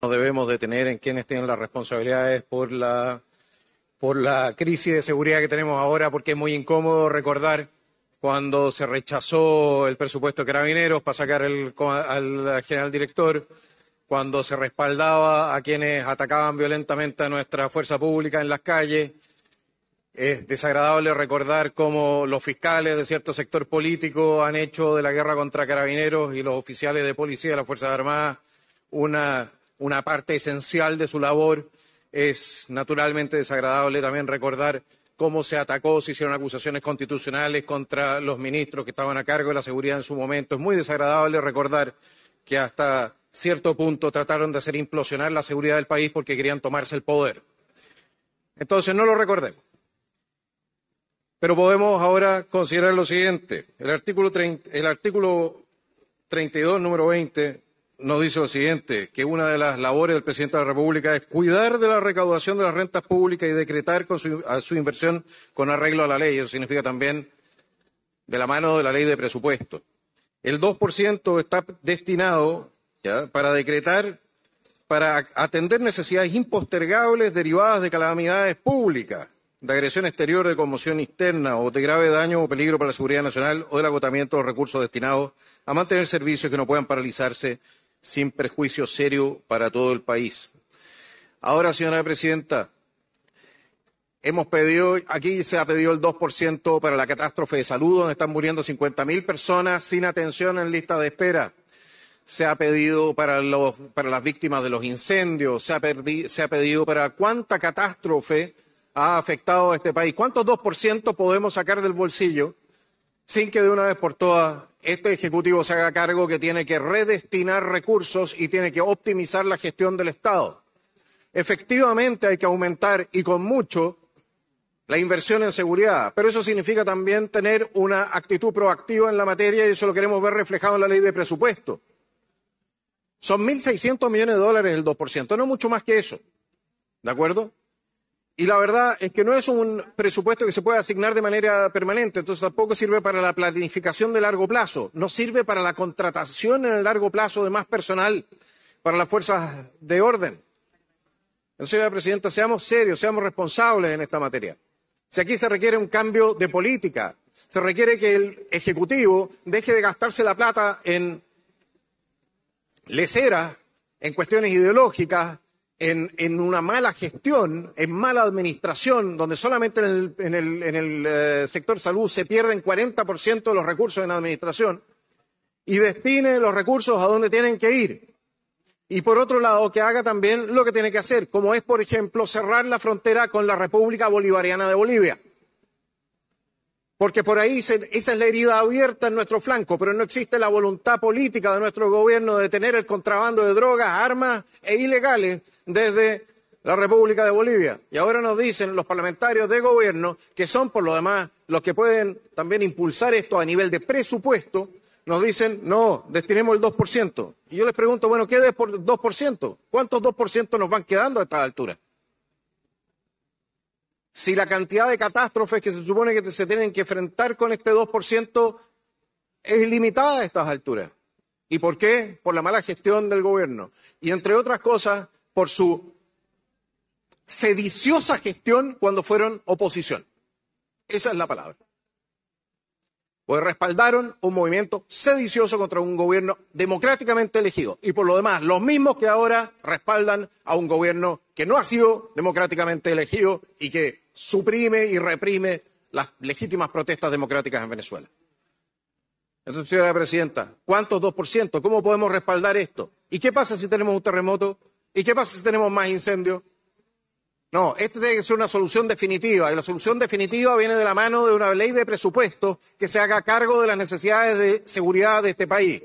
No debemos detener en quienes tienen las responsabilidades por la, crisis de seguridad que tenemos ahora, porque es muy incómodo recordar cuando se rechazó el presupuesto de carabineros para sacar al general director, cuando se respaldaba a quienes atacaban violentamente a nuestra fuerza pública en las calles. Es desagradable recordar cómo los fiscales de cierto sector político han hecho de la guerra contra carabineros y los oficiales de policía de las Fuerzas Armadas una una parte esencial de su labor. Es naturalmente desagradable también recordar cómo se atacó, se hicieron acusaciones constitucionales contra los ministros que estaban a cargo de la seguridad en su momento. Es muy desagradable recordar que hasta cierto punto trataron de hacer implosionar la seguridad del país porque querían tomarse el poder. Entonces, no lo recordemos. Pero podemos ahora considerar lo siguiente. El artículo, el artículo 32, número 20 nos dice lo siguiente, que una de las labores del presidente de la República es cuidar de la recaudación de las rentas públicas y decretar su, su inversión con arreglo a la ley. Eso significa también de la mano de la ley de presupuesto. El 2% está destinado para decretar, para atender necesidades impostergables derivadas de calamidades públicas, de agresión exterior, de conmoción externa o de grave daño o peligro para la seguridad nacional o del agotamiento de los recursos destinados a mantener servicios que no puedan paralizarse sin perjuicio serio para todo el país. Ahora, señora presidenta, hemos pedido, aquí se ha pedido el 2% para la catástrofe de salud, donde están muriendo 50.000 personas sin atención en lista de espera. Se ha pedido para, las víctimas de los incendios, se ha, se ha pedido para cuánta catástrofe ha afectado a este país. ¿Cuántos 2% podemos sacar del bolsillo sin que de una vez por todas este Ejecutivo se haga cargo que tiene que redestinar recursos y tiene que optimizar la gestión del Estado. Efectivamente hay que aumentar y con mucho la inversión en seguridad, pero eso significa también tener una actitud proactiva en la materia y eso lo queremos ver reflejado en la ley de presupuesto. Son 1.600 millones de dólares el 2%, no mucho más que eso. ¿De acuerdo? Y la verdad es que no es un presupuesto que se pueda asignar de manera permanente, entonces tampoco sirve para la planificación de largo plazo, no sirve para la contratación en el largo plazo de más personal para las fuerzas de orden. Entonces, señora presidenta, seamos serios, seamos responsables en esta materia. Si aquí se requiere un cambio de política, se requiere que el Ejecutivo deje de gastarse la plata en leceras, en cuestiones ideológicas, en, una mala gestión, en mala administración, donde solamente en el, eh, sector salud se pierden 40% de los recursos en administración, y destine los recursos a donde tienen que ir. Y por otro lado, que haga también lo que tiene que hacer, como es, por ejemplo, cerrar la frontera con la República Bolivariana de Bolivia porque por ahí esa es la herida abierta en nuestro flanco, pero no existe la voluntad política de nuestro gobierno de detener el contrabando de drogas, armas e ilegales desde la República de Bolivia. Y ahora nos dicen los parlamentarios de gobierno, que son por lo demás los que pueden también impulsar esto a nivel de presupuesto, nos dicen, no, destinemos el 2%. Y yo les pregunto, bueno, ¿qué es por 2%? ¿Cuántos 2% nos van quedando a esta altura? si la cantidad de catástrofes que se supone que se tienen que enfrentar con este 2% es limitada a estas alturas. ¿Y por qué? Por la mala gestión del gobierno. Y entre otras cosas, por su sediciosa gestión cuando fueron oposición. Esa es la palabra. Pues respaldaron un movimiento sedicioso contra un gobierno democráticamente elegido. Y por lo demás, los mismos que ahora respaldan a un gobierno que no ha sido democráticamente elegido y que suprime y reprime las legítimas protestas democráticas en Venezuela. Entonces, señora presidenta, ¿cuántos 2%? ¿Cómo podemos respaldar esto? ¿Y qué pasa si tenemos un terremoto? ¿Y qué pasa si tenemos más incendios? No, esta tiene que ser una solución definitiva. Y la solución definitiva viene de la mano de una ley de presupuesto que se haga cargo de las necesidades de seguridad de este país.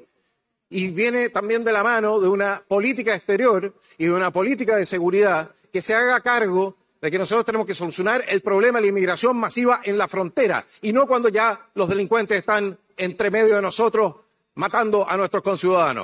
Y viene también de la mano de una política exterior y de una política de seguridad que se haga cargo de que nosotros tenemos que solucionar el problema de la inmigración masiva en la frontera y no cuando ya los delincuentes están entre medio de nosotros matando a nuestros conciudadanos.